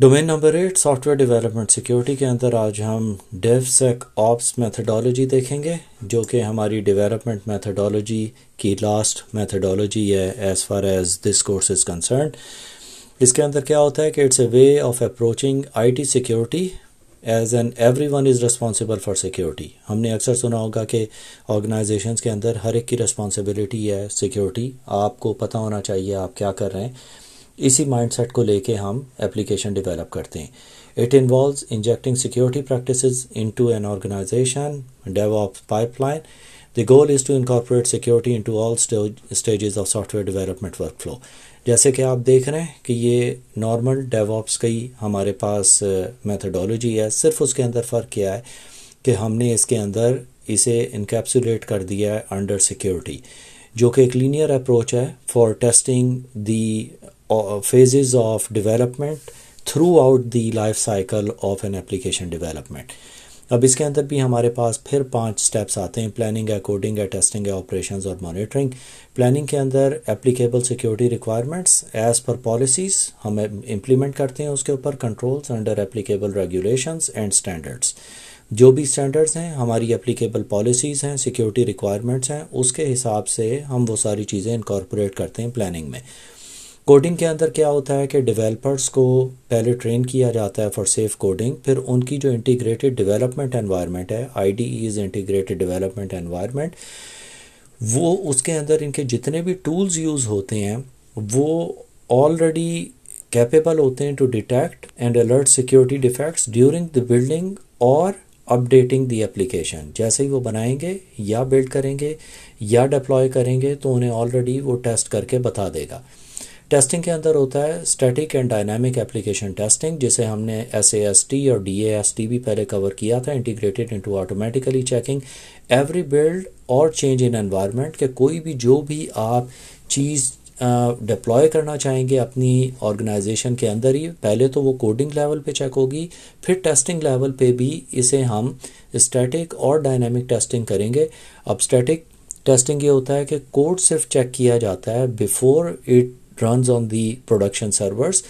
domain number eight software development security के अंदर आज हम डेवसेक ऑप्स मेथडोलॉजी देखेंगे जो कि हमारी डेवलपमेंट मेथडोलॉजी की लास्ट मेथडोलॉजी है as far as this course is concern इसके अंदर क्या होता है कि it's a way of approaching IT security as an every one is responsible for security हमने अक्सर सुना होगा कि ऑर्गेनाइजेशन के अंदर हर एक की रिस्पॉन्सिबिलिटी है सिक्योरिटी आपको पता होना चाहिए आप क्या कर रहे हैं इसी माइंडसेट को लेके हम एप्लीकेशन डेवलप करते हैं it involve injecting security practice into an organization develop pipeline the goal is to incorporate security into all stage of software development workflow जैसे कि आप देख रहे हैं कि ये नॉर्मल डेवॉप्स कई हमारे पास मैथडोलॉजी uh, है सिर्फ उसके अंदर फ़र्क किया है कि हमने इसके अंदर इसे इनकेप्सुलेट कर दिया है अंडर सिक्योरिटी जो कि एक लीनियर अप्रोच है for testing the Uh, phases of development throughout the life cycle of an application अब इसके अंदर भी हमारे पास फिर पांच स्टेप्स आते हैं प्लानिंग है कोडिंग है टेस्टिंग है ऑपरेशन और मॉनिटरिंग प्लानिंग के अंदर applicable security requirements as per policies हम इम्प्लीमेंट करते हैं उसके ऊपर controls under applicable regulations and standards जो भी स्टैंडर्ड्स हैं हमारी एप्लीकेबल पॉलिसीज़ हैं सिक्योरिटी रिक्वायरमेंट्स हैं उसके हिसाब से हम वो सारी चीज़ें इनकॉर्पोरेट करते हैं प्लानिंग में कोडिंग के अंदर क्या होता है कि डेवलपर्स को पहले ट्रेन किया जाता है फॉर सेफ कोडिंग फिर उनकी जो इंटीग्रेटेड डेवलपमेंट एनवायरनमेंट है I D is integrated development environment वो उसके अंदर इनके जितने भी टूल्स यूज़ होते हैं वो ऑलरेडी कैपेबल होते हैं to detect and alert security defects during the building और अपडेटिंग दी एप्लीकेशन जैसे ही वो बनाएंगे या बिल्ड करेंगे या डिप्लॉय करेंगे तो उन्हें ऑलरेडी वो टेस्ट करके बता देगा टेस्टिंग के अंदर होता है static and dynamic application testing जिसे हमने एस और डी भी पहले कवर किया था integrated into automatically checking every build और चेंज इन एनवायरनमेंट के कोई भी जो भी आप चीज़ डिप्लॉय करना चाहेंगे अपनी ऑर्गेनाइजेशन के अंदर ही पहले तो वो कोडिंग लेवल पे चेक होगी फिर टेस्टिंग लेवल पे भी इसे हम स्टैटिक और डायनेमिक टेस्टिंग करेंगे अब स्टैटिक टेस्टिंग ये होता है कि कोड सिर्फ चेक किया जाता है before it runs on the production servers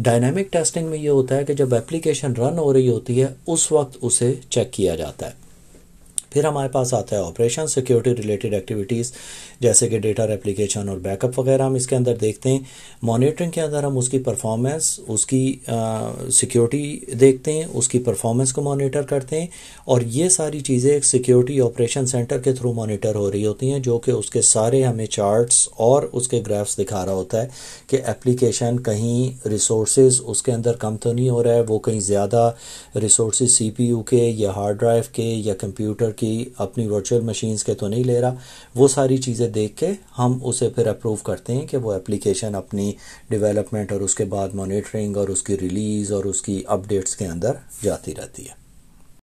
Dynamic testing में ये होता है कि जब application run हो रही होती है उस वक्त उसे check किया जाता है फिर हमारे पास आता है ऑपरेशन सिक्योरिटी रिलेटेड एक्टिविटीज़ जैसे कि डेटा रेप्लिकेशन और बैकअप वगैरह हम इसके अंदर देखते हैं मॉनिटरिंग के अंदर हम उसकी परफॉर्मेंस उसकी सिक्योरिटी देखते हैं उसकी परफॉर्मेंस को मॉनिटर करते हैं और ये सारी चीज़ें एक सिक्योरिटी ऑपरेशन सेंटर के थ्रू मॉनिटर हो रही होती हैं जो कि उसके सारे हमें चार्ट्स और उसके ग्राफ्स दिखा रहा होता है कि एप्लीकेशन कहीं रिसोर्स उसके अंदर कम तो नहीं हो रहा है वो कहीं ज़्यादा रिसोर्स सी के या हार्ड ड्राइव के या कंप्यूटर के की अपनी वर्चुअल मशीन्स के तो नहीं ले रहा वो सारी चीज़ें देख के हम उसे फिर अप्रूव करते हैं कि वो एप्लीकेशन अपनी डेवलपमेंट और उसके बाद मॉनिटरिंग और उसकी रिलीज़ और उसकी अपडेट्स के अंदर जाती रहती है